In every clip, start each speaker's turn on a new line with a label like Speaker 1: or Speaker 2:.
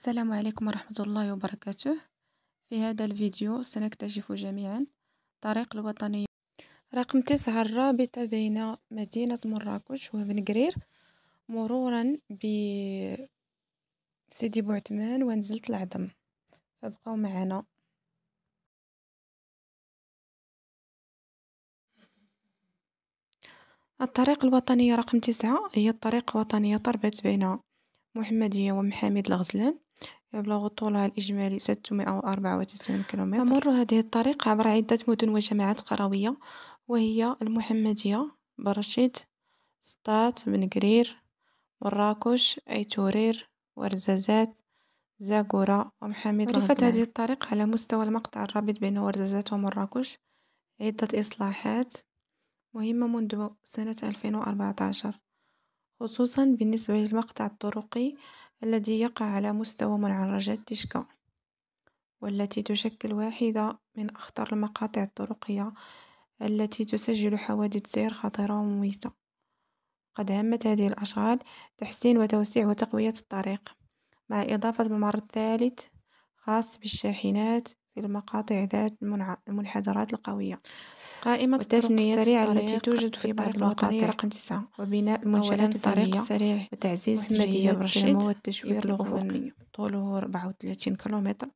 Speaker 1: السلام عليكم ورحمة الله وبركاته في هذا الفيديو سنكتشف جميعا طريق الوطنية رقم تسعة الرابطة بين مدينة مراكش وبنقرير مرورا ب
Speaker 2: سيدي بوعتمان ونزلة العظم فابقوا معنا الطريق الوطنية رقم تسعة هي الطريق الوطنية طربت بين محمدية
Speaker 1: ومحامد الغزلان يبلغ طولها الإجمالي 694 كيلومتر تمر هذه الطريق عبر عدة مدن وجماعات قروية وهي المحمدية برشيد سطات بنقرير مراكش أيتورير ورزازات زاغورا ومحامد عرفت هذه الطريق على مستوى المقطع الرابط بين ورزازات ومراكش عدة إصلاحات مهمة منذ سنة 2014 خصوصا بالنسبة للمقطع الطرقي الذي يقع على مستوى معرجات تشكا والتي تشكل واحدة من أخطر المقاطع الطرقية التي تسجل حوادث سير خطيرة ومميتة قد همت هذه الأشغال تحسين وتوسيع وتقوية الطريق مع إضافة ممر ثالث خاص بالشاحنات في المقاطع ذات المنحدرات القوية قائمة التثنية السريعة التي توجد في بعض المقاطع رقم تسعة وبناء المنشآت الطريق السريع وتعزيز مدينة الرشيد والتشوير الأفقي طوله 34 كيلومتر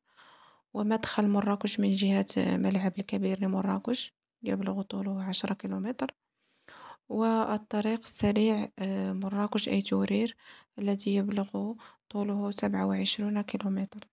Speaker 1: ومدخل مراكش من جهة ملعب الكبير لمراكش يبلغ طوله 10 كيلومتر والطريق السريع آه، مراكش تورير الذي يبلغ
Speaker 2: طوله 27 وعشرون كيلومتر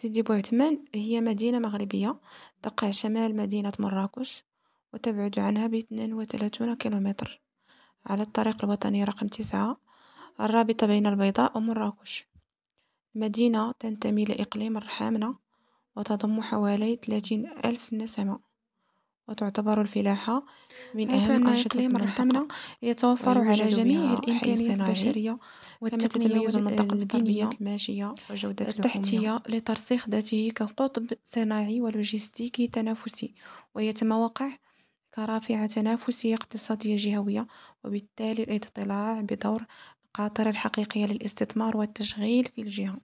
Speaker 2: سيدي بوعثمان هي مدينة مغربية
Speaker 1: تقع شمال مدينة مراكش وتبعد عنها ب 32 كيلومتر على الطريق الوطني رقم تسعة الرابطة بين البيضاء ومراكش المدينة تنتمي لإقليم الرحامنة وتضم حوالي 30 ألف نسمة وتعتبر الفلاحة من أهم أنشطة المنطقة يتوفر على جميع الإمكانيات البشرية كما تتميز المنطقة الدينية الماشية وجودة التحتية لترسيخ ذاته كقطب صناعي ولوجستيكي تنافسي ويتموقع كرافعة تنافسية اقتصادية جهوية
Speaker 2: وبالتالي الاضطلاع بدور القاطرة الحقيقية للاستثمار والتشغيل في الجهة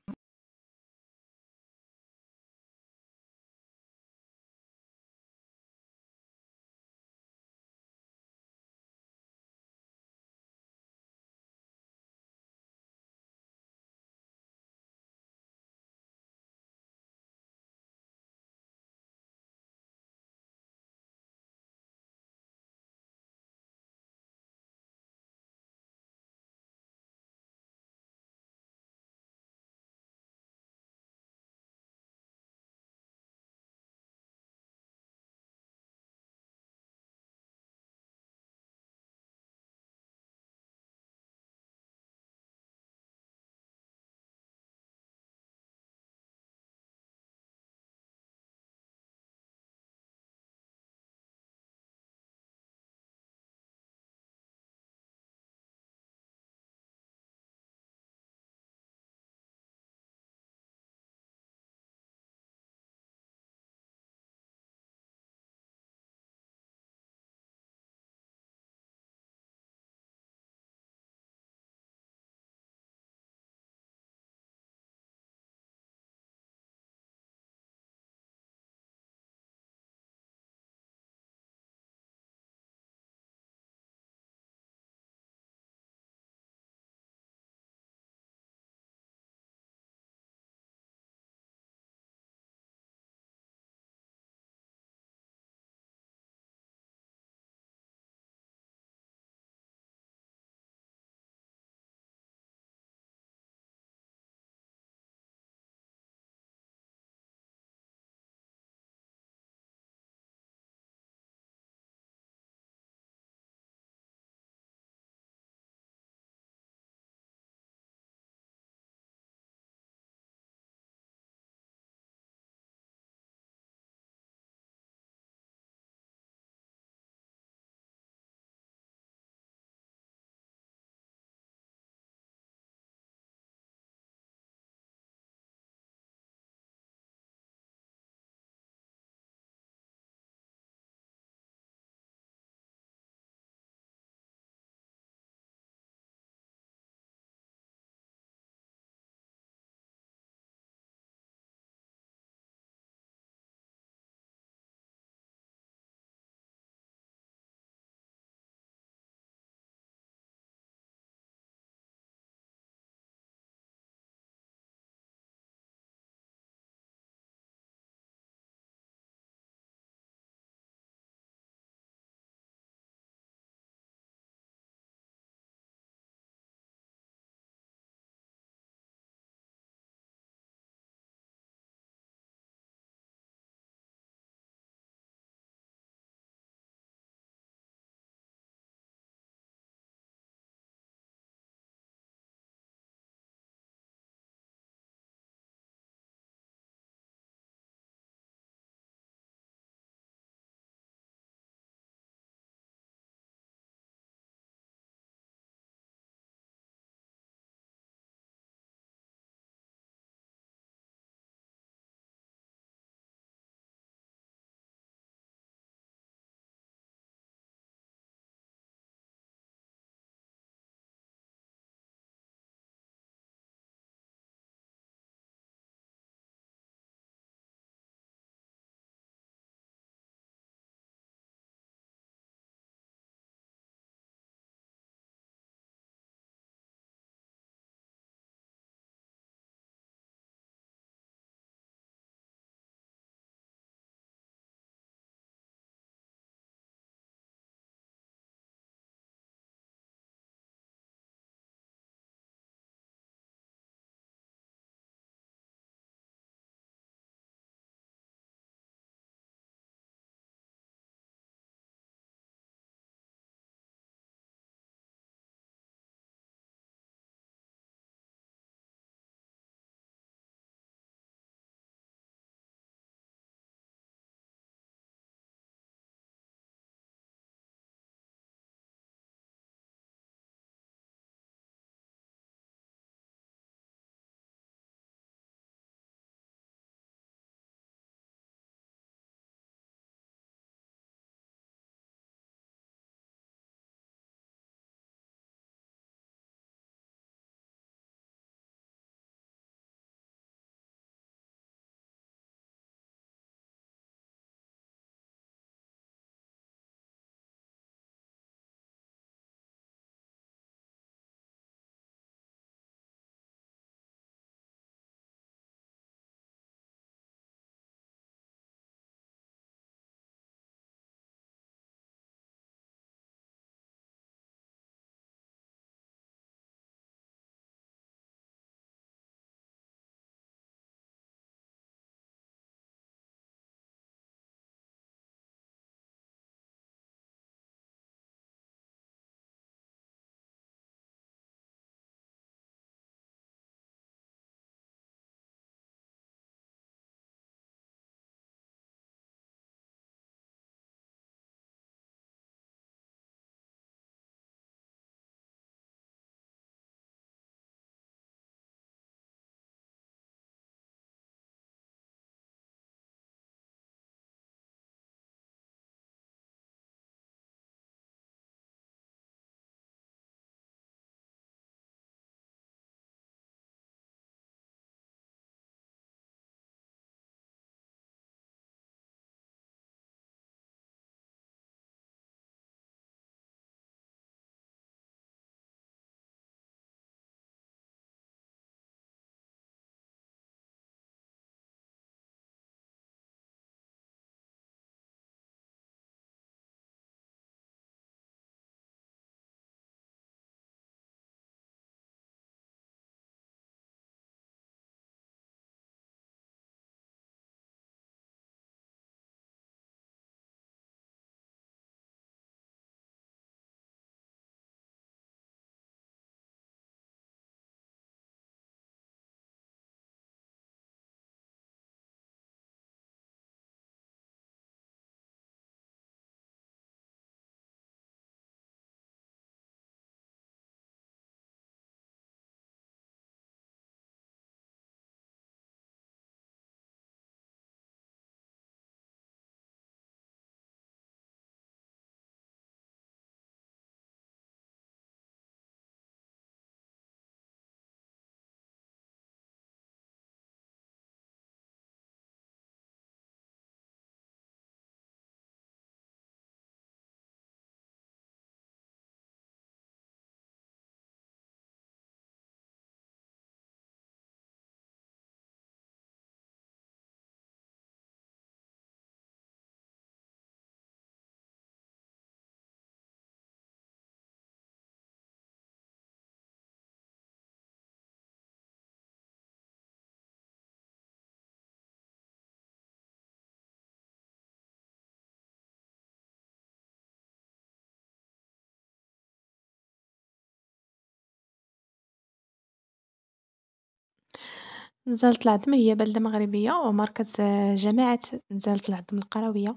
Speaker 2: نزالة العظم هي بلدة مغربية ومركز آه، جماعة نزالة العظم القروية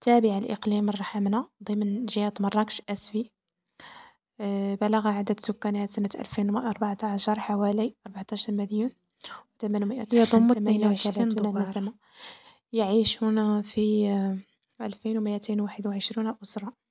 Speaker 1: تابعة لإقليم الرحمنة ضمن جهة مراكش أسفي آه، بلغ عدد سكانها سنة ألفين وأربعة عشر حوالي أربعتاش مليون وثمنمائة يضم 22 نسمة يعيشون في آه،
Speaker 2: ألفين أسرة.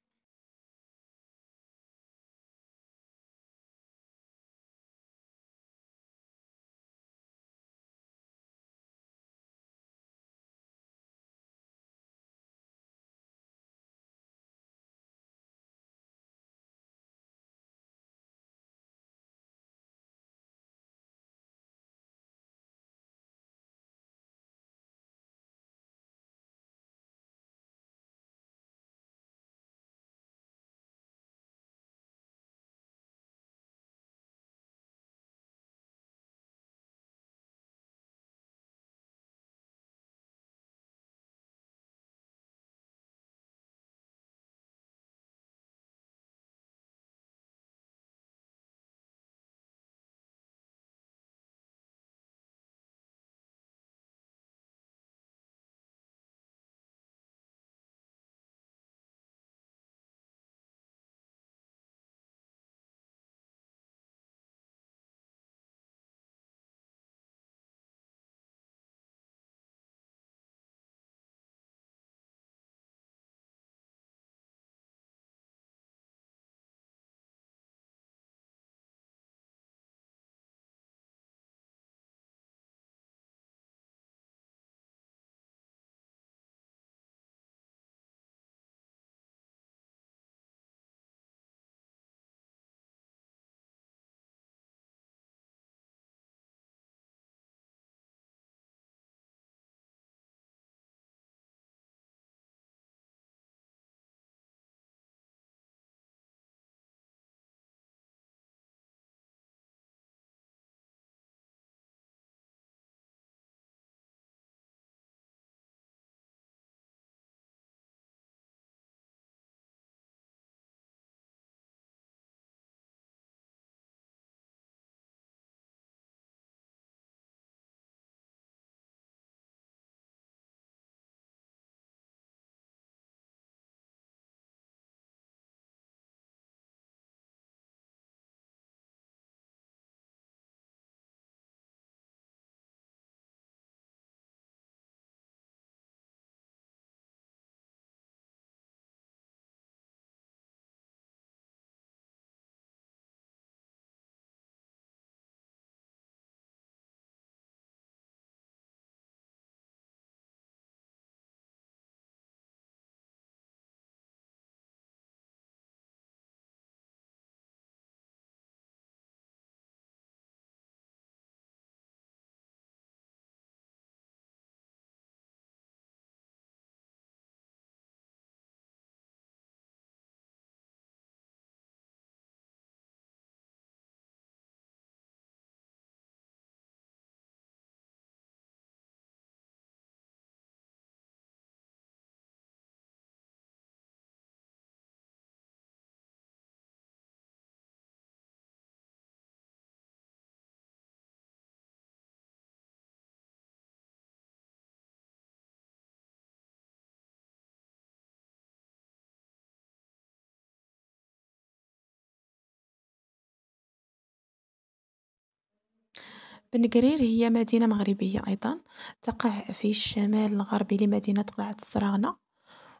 Speaker 2: بنقرير هي
Speaker 1: مدينة مغربية أيضا تقع في الشمال الغربي لمدينة قلعة الصراغنة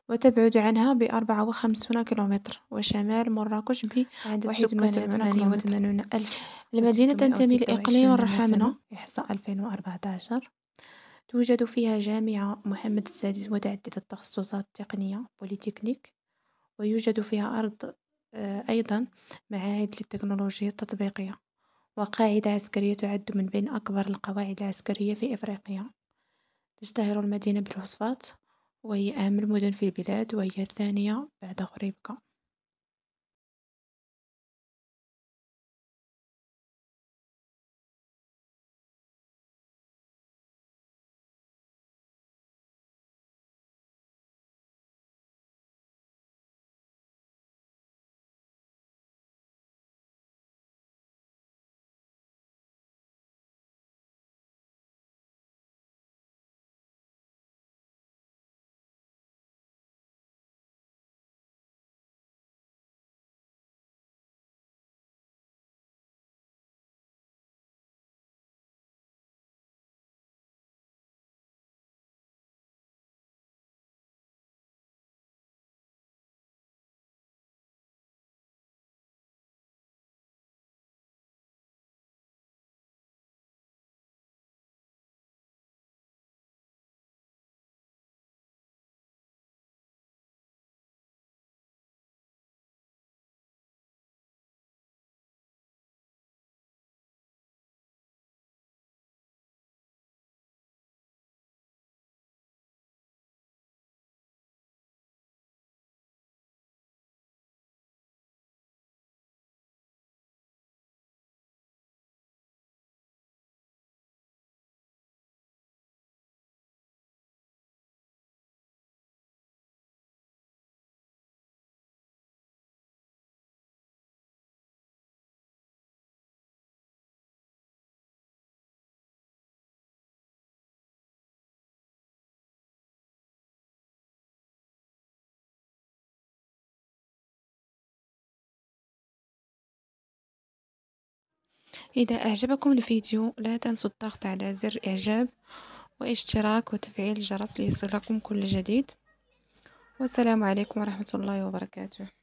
Speaker 1: وتبعد عنها بأربعة وخمسون كيلومتر وشمال مراكش ب وثمانون ألف المدينة تنتمي لإقليم الرحمنة إحصاء 2014 توجد فيها جامعة محمد السادس متعددة التخصصات التقنية بوليتكنيك ويوجد فيها أرض آه، أيضا معاهد للتكنولوجيا التطبيقية وقاعدة عسكرية تعد من بين أكبر القواعد العسكرية في إفريقيا تشتهر المدينة بالوصفات وهي أهم المدن
Speaker 2: في البلاد وهي الثانية بعد غريبكا إذا أعجبكم الفيديو لا تنسوا الضغط على
Speaker 1: زر إعجاب واشتراك وتفعيل الجرس ليصلكم كل جديد
Speaker 2: والسلام عليكم ورحمة الله وبركاته